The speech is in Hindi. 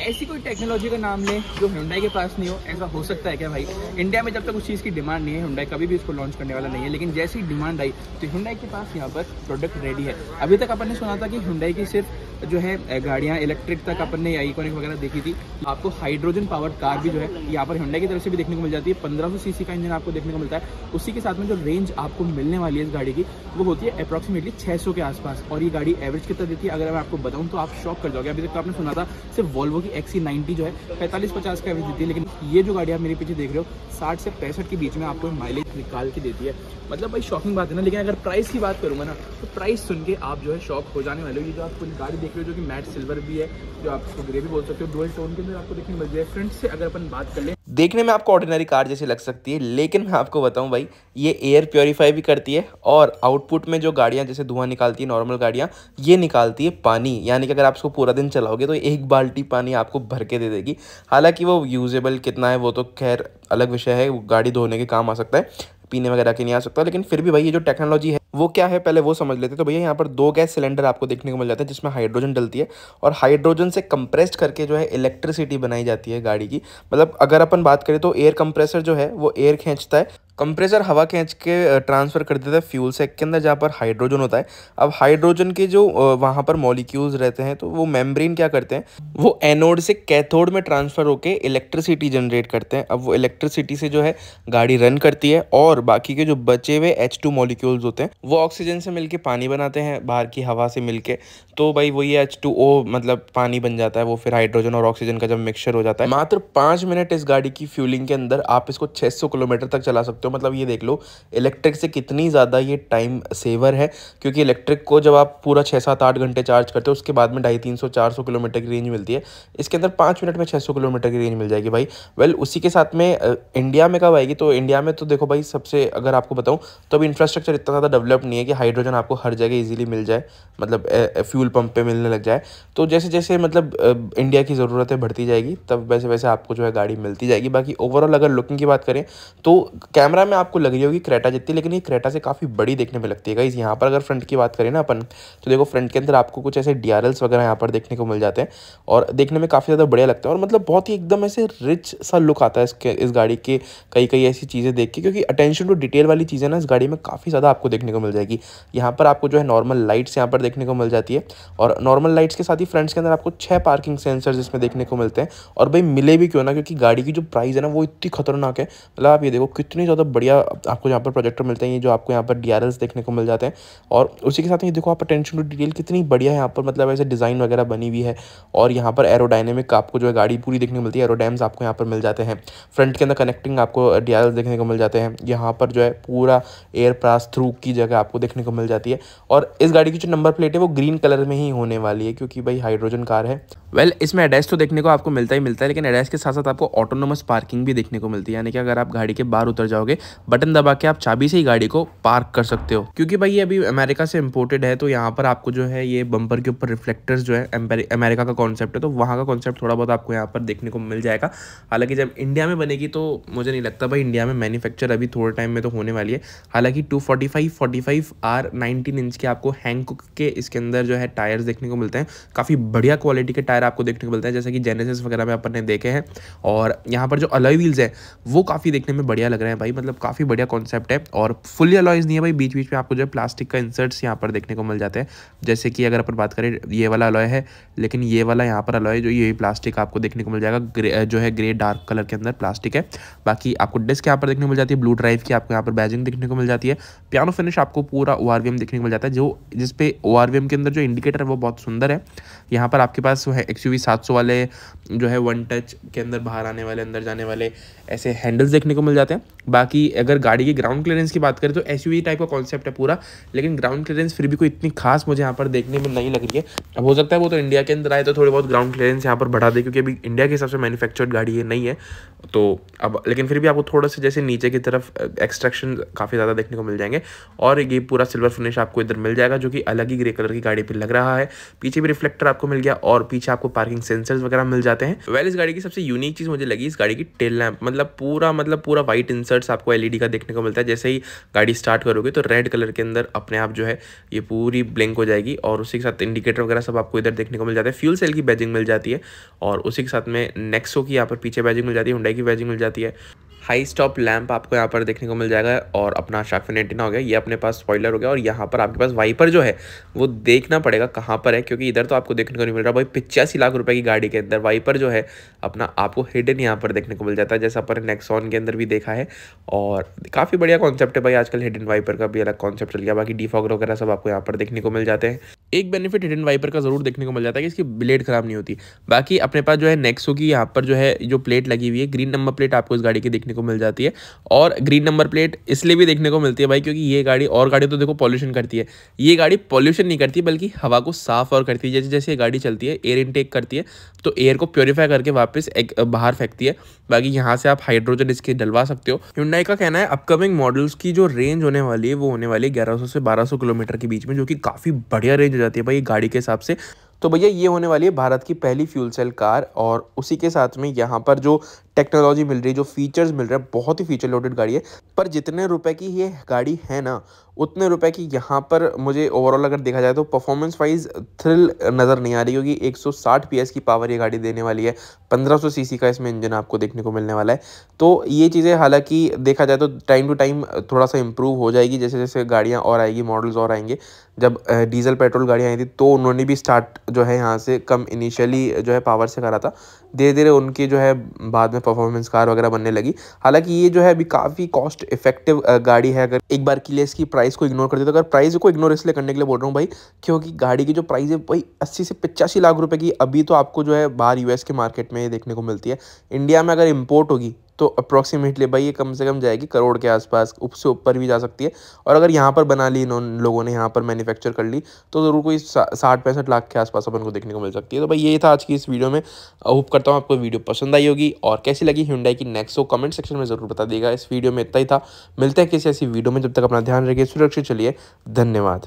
ऐसी कोई टेक्नोलॉजी का नाम लें जो हुंडई के पास नहीं हो ऐसा हो सकता है क्या भाई इंडिया में जब तक उस चीज़ की डिमांड नहीं है हुंडई कभी भी इसको लॉन्च करने वाला नहीं है लेकिन जैसी डिमांड आई तो हुंडई के पास यहाँ पर प्रोडक्ट रेडी है अभी तक अपन ने सुना था कि हुंडई की सिर्फ जो है गाड़ियाँ इलेक्ट्रिक तक अपन ने आइकॉनिक वगैरह देखी थी आपको हाइड्रोजन पावर्ड कार भी जो है यहाँ पर हिंडा की तरफ से भी देखने को मिल जाती है पंद्रह सौ सी का इंजन आपको देखने को मिलता है उसी के साथ में जो रेंज आपको मिलने वाली है इस गाड़ी की वो होती है अप्रॉक्सीमेटली छः के आसपास और ये गाड़ी एवरेज कितना देती है अगर मैं आपको बताऊँ तो आप शॉक कर जाओगे अभी तक तो आपने सुना था सिर्फ वॉल्वो की एक्सी e जो है पैंतालीस पचास का एवरेज देती है लेकिन ये जो गाड़ी आप मेरे पीछे देख रहे हो साठ से पैंसठ के बीच में आपको माइलेज निकाल के देती है मतलब भाई शॉकिंग बात है ना लेकिन अगर प्राइस की बात करूँगा ना तो प्राइस सुन के आप जो है शॉक हो जाने वाले हो ये जो आप पूरी गाड़ी देख रहे हो जो कि मैट सिल्वर भी है जो आप उसको ग्रे भी बोल सकते हो डुअल टोन के भी आपको देखने मिल जाए फ्रंट से अगर अपन बात कर ले देखने में आपको ऑर्डिनरी कार जैसी लग सकती है लेकिन मैं आपको बताऊं भाई ये एयर प्योरीफाई भी करती है और आउटपुट में जो गाड़ियाँ जैसे धुआं निकालती है नॉर्मल गाड़ियाँ ये निकालती है पानी यानी कि अगर आप इसको पूरा दिन चलाओगे तो एक बाल्टी पानी आपको भर के दे देगी हालांकि वो यूजेबल कितना है वो तो खैर अलग विषय है गाड़ी धोने के काम आ सकता है पीने वगैरह के नहीं आ सकता लेकिन फिर भी भाई ये जो टेक्नोलॉजी है वो क्या है पहले वो समझ लेते तो भैया यहाँ पर दो गैस सिलेंडर आपको देखने को मिल जाते हैं जिसमें हाइड्रोजन डलती है और हाइड्रोजन से कंप्रेस्ड करके जो है इलेक्ट्रिसिटी बनाई जाती है गाड़ी की मतलब अगर अपन बात करें तो एयर कंप्रेसर जो है वो एयर खींचता है कंप्रेसर हवा खींच के ट्रांसफ़र कर देता है फ्यूल सेक के अंदर जहाँ पर हाइड्रोजन होता है अब हाइड्रोजन के जो वहाँ पर मॉलिक्यूल्स रहते हैं तो वो मेम्ब्रेन क्या करते हैं वो एनोड से कैथोड में ट्रांसफ़र होकर इलेक्ट्रिसिटी जनरेट करते हैं अब वो इलेक्ट्रिसिटी से जो है गाड़ी रन करती है और बाकी के जो बचे हुए एच टू मॉलिक्यूल्स होते हैं वो ऑक्सीजन से मिल पानी बनाते हैं बाहर की हवा से मिल तो भाई वही एच टू ओ मतलब पानी बन जाता है वो फिर हाइड्रोजन और ऑक्सीजन का जब मिक्सचर हो जाता है मात्र पाँच मिनट इस गाड़ी की फ्यूलिंग के अंदर आप इसको छः किलोमीटर तक चला सकते हो सकते हो मतलब ये देख लो इलेक्ट्रिक से कितनी ज़्यादा ये टाइम सेवर है क्योंकि इलेक्ट्रिक को जब आप पूरा छः सात आठ घंटे चार्ज करते हो उसके बाद में ढाई तीन सौ चार सौ किलोमीटर की रेंज मिलती है इसके अंदर पाँच मिनट में छः सौ किलोमीटर की रेंज मिल जाएगी भाई वेल उसी के साथ में इंडिया में कब आएगी तो इंडिया में तो देखो भाई सबसे अगर आपको बताऊँ तो अभी इंफ्रास्ट्रक्चर इतना ज़्यादा डेवलप नहीं है कि हाइड्रोजन आपको हर जगह ईजिली मिल जाए मतलब फ्यूल पंप पर मिलने लग जाए तो जैसे जैसे मतलब इंडिया की ज़रूरतें बढ़ती जाएगी तब वैसे वैसे आपको जो है गाड़ी मिलती जाएगी बाकी ओवरऑल अगर लुकिंग की बात करें तो कैमरा कैमरा में आपको लग रही होगी क्रेटा जितनी लेकिन ये क्रेटा से काफ़ी बड़ी देखने में लगती है गाइज़ यहाँ पर अगर फ्रंट की बात करें ना अपन तो देखो फ्रंट के अंदर आपको कुछ ऐसे डी वगैरह यहाँ पर देखने को मिल जाते हैं और देखने में काफ़ी ज़्यादा बढ़िया लगता है और मतलब बहुत ही एकदम ऐसे रिच सा लुक आता है इसके इस गाड़ी के कई कई ऐसी चीज़ें देख के क्योंकि अटेंशन टू डिटेल वाली चीज़ें ना इस गाड़ी में काफ़ी ज़्यादा आपको देखने को मिल जाएगी यहाँ पर आपको जो है नॉर्मल लाइट्स यहाँ पर देखने को मिल जाती है और नॉर्मल लाइट्स के साथ ही फ्रंट्स के अंदर आपको छः पार्किंग सेंसर इसमें देखने को मिलते हैं और भाई मिले भी क्यों ना क्योंकि गाड़ी की जो प्राइस है ना वो इतनी खतरनाक है मतलब आप ये देखो कितनी ज़्यादा मतलब बढ़िया आपको यहाँ पर प्रोजेक्टर मिलते हैं जो आपको यहाँ पर डी देखने को मिल जाते हैं और उसी के साथ ये देखो आप अटेंशन टू डिटेल कितनी बढ़िया है यहाँ पर मतलब ऐसे डिज़ाइन वगैरह बनी हुई है और यहाँ पर एरोडाइनमिक आपको जो है गाड़ी पूरी देखने को मिलती है एरोडाइम्स आपको यहाँ पर मिल जाते हैं फ्रंट के अंदर कनेक्टिंग आपको डी देखने को मिल जाते हैं यहाँ पर जो है पूरा एयर पास थ्रू की जगह आपको देखने को मिल जाती है और इस गाड़ी की जो नंबर प्लेट है वो ग्रीन कलर में ही होने वाली है क्योंकि भाई हाइड्रोजन कार है वेल well, इसमें एडेस तो देखने को आपको मिलता ही मिलता है लेकिन एडेस के साथ साथ आपको ऑटोनोमस पार्किंग भी देखने को मिलती है यानी कि अगर आप गाड़ी के बाहर उतर जाओगे बटन दबा के आप चाबी से ही गाड़ी को पार्क कर सकते हो क्योंकि भाई ये अभी अमेरिका से इम्पोर्टेड है तो यहाँ पर आपको जो है ये बम्पर के ऊपर रिफ्लेक्टर्स जो है अमेरिका का कॉन्सेप्ट है तो वहाँ का कॉन्सेप्ट थोड़ा बहुत आपको यहाँ पर देखने को मिल जाएगा हालांकि जब इंडिया में बनेगी तो मुझे नहीं लगता भाई इंडिया में मैन्युफैक्चर अभी थोड़े टाइम में तो होने वाली है हालांकि two forty five forty five R nineteen inch के आपको हैंगकुक के इसके अंदर जो है टायर्स देखने को मिलते हैं काफ़ी बढ़िया क्वालिटी के टायर आपको देखने को मिलते हैं जैसे कि जेनेसिस वगैरह में अपन ने देखे हैं और यहाँ पर जो अलॉय व्हील्स हैं वो काफ़ी देखने में बढ़िया लग रहे हैं भाई मतलब मतलब काफ़ी बढ़िया कॉन्सेप्ट है और फुली अलॉयज़ नहीं है भाई बीच बीच में आपको जो है प्लास्टिक का इंसर्ट्स यहाँ पर देखने को मिल जाते हैं जैसे कि अगर अपन बात करें ये वाला अलॉय है लेकिन ये वाला यहाँ पर अलॉय जो ये प्लास्टिक आपको देखने को मिल जाएगा जो है ग्रे डार्क कलर के अंदर प्लास्टिक है बाकी आपको डिस्क यहाँ पर देखने को मिल जाती है ब्लू ड्राइव की आपको यहाँ पर बैजिंग देखने को मिल जाती है पियानो फिनिश आपको पूरा ओ देखने को मिल जाता है जो जिसपे ओ के अंदर जो इंडिकेटर है वो बहुत सुंदर है यहाँ पर आपके पास है एक्स यू वाले जो है वन टच के अंदर बाहर आने वाले अंदर जाने वाले ऐसे हैंडल्स देखने को मिल जाते हैं बाकी बाकी अगर गाड़ी की ग्राउंड क्लियरेंस की बात करें तो एस टाइप का कॉन्सेप्ट है पूरा लेकिन ग्राउंड क्लियरेंस फिर भी कोई इतनी खास मुझे यहाँ पर देखने में नहीं लग रही है अब हो सकता है वो तो इंडिया के अंदर आए तो थोड़ी बहुत ग्राउंड क्लियरेंस यहाँ पर बढ़ा दे क्योंकि अभी इंडिया के हिसाब से मैनुफेक्चर्ड गाड़ी ये नहीं है तो अब लेकिन फिर भी आपको थोड़ा सा जैसे नीचे की तरफ एक्सट्रैक्शन काफ़ी ज़्यादा देखने को मिल जाएंगे और ये पूरा सिल्वर फिनिश आपको इधर मिल जाएगा जो कि अलग ही ग्रे कलर की गाड़ी पे लग रहा है पीछे भी रिफ्लेक्टर आपको मिल गया और पीछे आपको पार्किंग सेंसर्स वगैरह मिल जाते हैं वेल इस गाड़ी की सबसे यूनिक चीज़ मुझे लगी इस गाड़ी की टेल लैम्प मतलब पूरा मतलब पूरा वाइट इंसर्ट्स आपको एल का देखने को मिलता है जैसे ही गाड़ी स्टार्ट करोगे तो रेड कलर के अंदर अपने आप जो है ये पूरी ब्लिंक हो जाएगी और उसी के साथ इंडिकेटर वगैरह सब आपको इधर देखने को मिल जाता है फ्यूल सेल की बैजिंग मिल जाती है और उसी के साथ में नेक्सो की यहाँ पर पीछे बैजिंग मिल जाती है हुंडई की वेजिंग मिल जाती है हाई स्टॉप लैम्प आपको यहाँ पर देखने को मिल जाएगा और अपना शार्कफिन एंटीना हो गया ये अपने पास स्पॉइलर हो गया और यहाँ पर आपके पास वाइपर जो है वो देखना पड़ेगा कहाँ पर है क्योंकि इधर तो आपको देखने को नहीं मिल रहा भाई पिचासी लाख रुपए की गाड़ी के अंदर वाइपर जो है अपना आपको हिडन यहाँ पर देखने को मिल जाता है जैसा अपने नेक्सॉन के अंदर भी देखा है और काफ़ी बढ़िया कॉन्सेप्ट है भाई आजकल हिडन वाइपर का भी अलग कॉन्सेप्ट चल गया बाकी डिफॉगर वगैरह सब आपको यहाँ पर देखने को मिल जाते हैं एक बेनिफिट हिडन वाइपर का ज़रूर देखने को मिल जाता है कि इसकी ब्लेड ख़राब नहीं होती बाकी अपने पास जो है नेक्सो की यहाँ पर जो है जो प्लेट लगी हुई है ग्रीन नंबर प्लेट आपको इस गाड़ी की देखने को मिल जाती है और ग्रीन नंबर प्लेट इसलिए भी देखने को मिलती है भाई क्योंकि ये गाड़ी और गाड़ी तो देखो पॉल्यूशन करती है ये गाड़ी पॉल्यूशन नहीं करती बल्कि हवा को साफ और करती है जैसे जैसे ये गाड़ी चलती है एयर इनटेक करती है तो एयर को प्योरीफाई करके वापस एक बाहर फेंकती है बाकी यहाँ से आप हाइड्रोजन इसके डलवा सकते हो ह्यूंडई का कहना है अपकमिंग मॉडल्स की जो रेंज होने वाली है वो होने वाली है ग्यारह से बारह किलोमीटर के बीच में जो कि काफ़ी बढ़िया रेंज हो जाती है भाई गाड़ी के हिसाब से तो भैया ये होने वाली है भारत की पहली फ्यूल सेल कार और उसी के साथ में यहाँ पर जो टेक्नोलॉजी मिल रही है जो फीचर्स मिल रहे हैं बहुत ही फीचर लोडेड गाड़ी है पर जितने रुपए की ये गाड़ी है ना उतने रुपए की यहाँ पर मुझे ओवरऑल अगर देखा जाए तो परफॉर्मेंस वाइज थ्रिल नज़र नहीं आ रही क्योंकि 160 पीएस की पावर ये गाड़ी देने वाली है 1500 सीसी का इसमें इंजन आपको देखने को मिलने वाला है तो ये चीज़ें हालांकि देखा जाए तो टाइम टू टाइम थोड़ा सा इम्प्रूव हो जाएगी जैसे जैसे गाड़ियाँ और आएगी मॉडल्स और आएंगे जब डीजल पेट्रोल गाड़ियाँ आई थी तो उन्होंने भी स्टार्ट जो है यहाँ से कम इनिशियली जो है पावर से करा था धीरे धीरे उनकी जो है बाद में परफॉर्मेंस कार वगैरह बनने लगी हालांकि ये जो है अभी काफ़ी कॉस्ट इफेक्टिव गाड़ी है अगर एक बार के लिए इसकी प्राइस को इग्नोर कर दे तो अगर प्राइस को इग्नोर इसलिए करने के लिए बोल रहा हूँ भाई क्योंकि गाड़ी की जो प्राइस है भाई अस्सी से पचासी लाख रुपये की अभी तो आपको जो है बाहर यूएस के मार्केट में देखने को मिलती है इंडिया में अगर इम्पोर्ट होगी तो अप्रॉक्सीमेटली भाई ये कम से कम जाएगी करोड़ के आसपास उससे ऊपर भी जा सकती है और अगर यहाँ पर बना ली इन्होंने लोगों ने यहाँ पर मैन्युफैक्चर कर ली तो ज़रूर कोई साठ पैंसठ लाख के आसपास अपन को देखने को मिल सकती है तो भाई ये था आज की इस वीडियो में होप करता हूँ आपको वीडियो पसंद आई होगी और कैसी लगी हिंडाई की नेक्स्ट हो कमेंट सेक्शन में ज़रूर बता देगा इस वीडियो में इतना ही था मिलते हैं किसी ऐसी वीडियो में जब तक अपना ध्यान रखिए सुरक्षित चलिए धन्यवाद